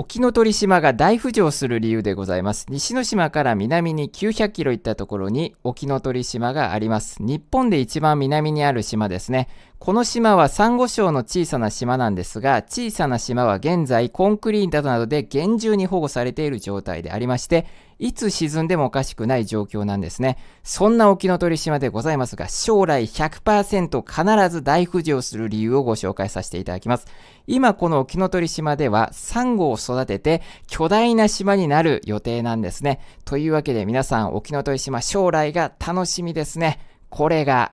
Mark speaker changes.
Speaker 1: 沖ノ鳥島が大浮上する理由でございます。西の島から南に900キロ行ったところに沖ノ鳥島があります。日本で一番南にある島ですね。この島はサンゴ礁の小さな島なんですが、小さな島は現在コンクリートなどで厳重に保護されている状態でありまして、いつ沈んでもおかしくない状況なんですね。そんな沖ノ鳥島でございますが、将来100%必ず大浮上する理由をご紹介させていただきます。今この沖ノ鳥島では、サンゴを育てて巨大な島になる予定なんですね。というわけで皆さん、沖ノ鳥島将来が楽しみですね。これが